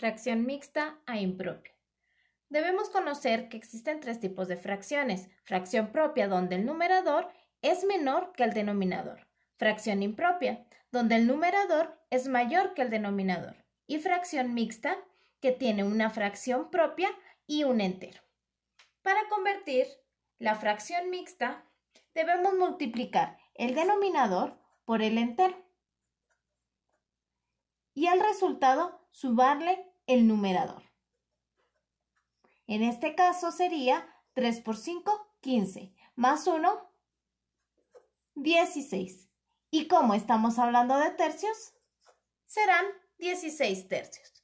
Fracción mixta a impropia. Debemos conocer que existen tres tipos de fracciones. Fracción propia, donde el numerador es menor que el denominador. Fracción impropia, donde el numerador es mayor que el denominador. Y fracción mixta, que tiene una fracción propia y un entero. Para convertir la fracción mixta, debemos multiplicar el denominador por el entero y al resultado subarle el numerador. En este caso sería 3 por 5, 15, más 1, 16. Y como estamos hablando de tercios, serán 16 tercios.